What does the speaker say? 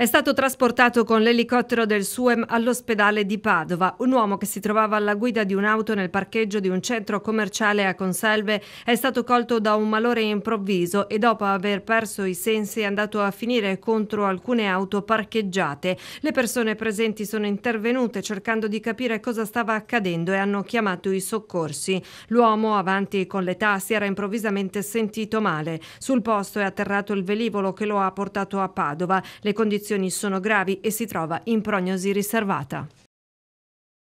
È stato trasportato con l'elicottero del SUEM all'ospedale di Padova. Un uomo che si trovava alla guida di un'auto nel parcheggio di un centro commerciale a Conselve è stato colto da un malore improvviso e dopo aver perso i sensi è andato a finire contro alcune auto parcheggiate. Le persone presenti sono intervenute cercando di capire cosa stava accadendo e hanno chiamato i soccorsi. L'uomo, avanti con l'età, si era improvvisamente sentito male. Sul posto è atterrato il velivolo che lo ha portato a Padova. Le condizioni condizioni sono gravi e si trova in prognosi riservata.